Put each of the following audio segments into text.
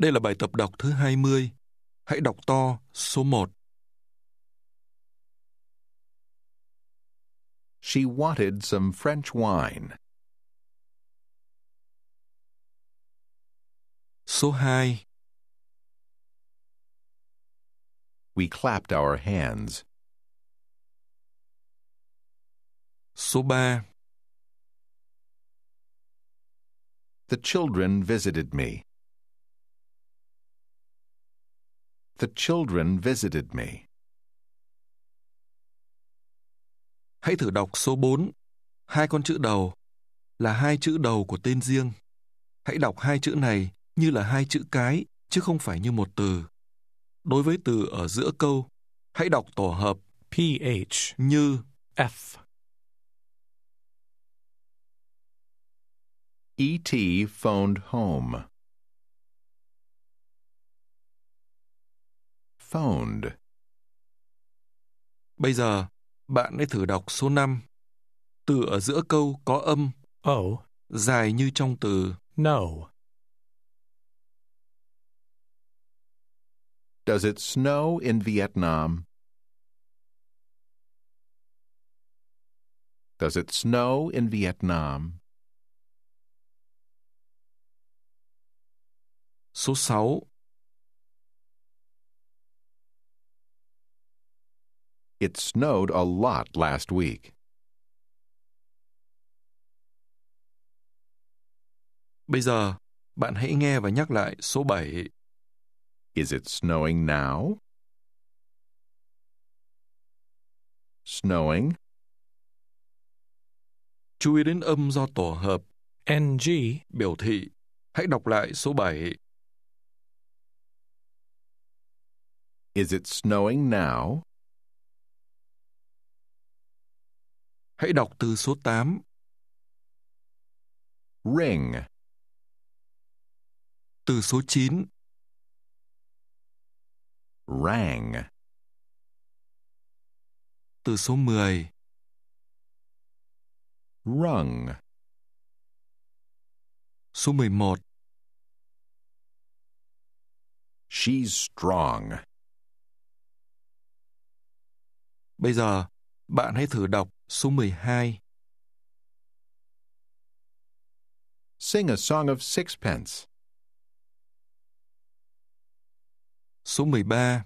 Đây là bài tập đọc thứ 20. Hãy đọc to số 1. She wanted some French wine. Số 2. We clapped our hands. Số 3. The children visited me. The children visited me. Hãy thử đọc số 4. Hai con chữ đầu là hai chữ đầu của tên riêng. Hãy đọc hai chữ này như là hai chữ cái chứ không phải như một từ. Đối với từ ở giữa câu, hãy đọc tổ hợp PH như F. ET phoned home. phoned. Bây giờ, bạn hãy thử đọc số 5. Từ ở giữa câu có âm O oh. dài như trong từ no. Does it snow in Vietnam? Does it snow in Vietnam? Số 6. It snowed a lot last week. Bây giờ, bạn hãy nghe và nhắc lại số 7. Is it snowing now? Snowing. Chú ý đến âm do tổ hợp ng biểu thị. Hãy đọc lại số 7. Is it snowing now? Hãy đọc từ số 8. Ring. Từ số 9. Rang. Từ số 10. Rung. Số 11. She's strong. Bây giờ, bạn hãy thử đọc số 12. Sing a song of sixpence. Số 13.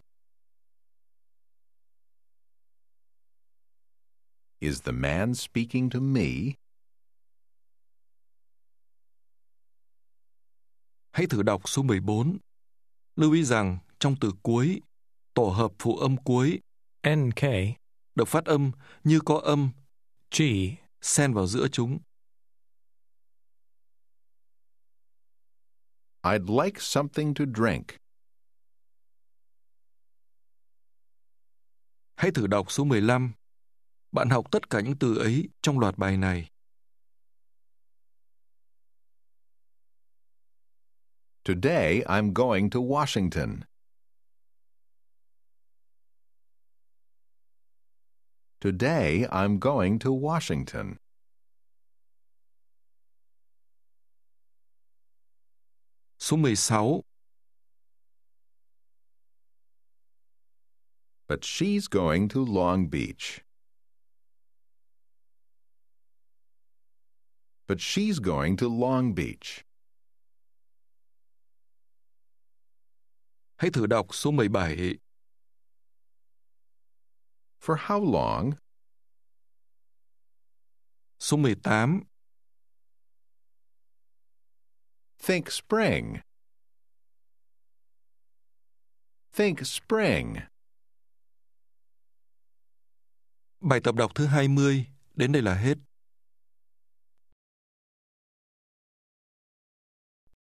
Is the man speaking to me? Hãy thử đọc số 14. Lưu ý rằng trong từ cuối, tổ hợp phụ âm cuối NK được phát âm như có âm chỉ xen vào giữa chúng. I'd like something to drink. Hãy thử đọc số 15. Bạn học tất cả những từ ấy trong loạt bài này. Today I'm going to Washington. Today I'm going to Washington. Số 16 But she's going to Long Beach. But she's going to Long Beach. Hãy thử đọc số 17. For how long? Số 18 Think spring. Think spring. Bài tập đọc thứ 20 đến đây là hết.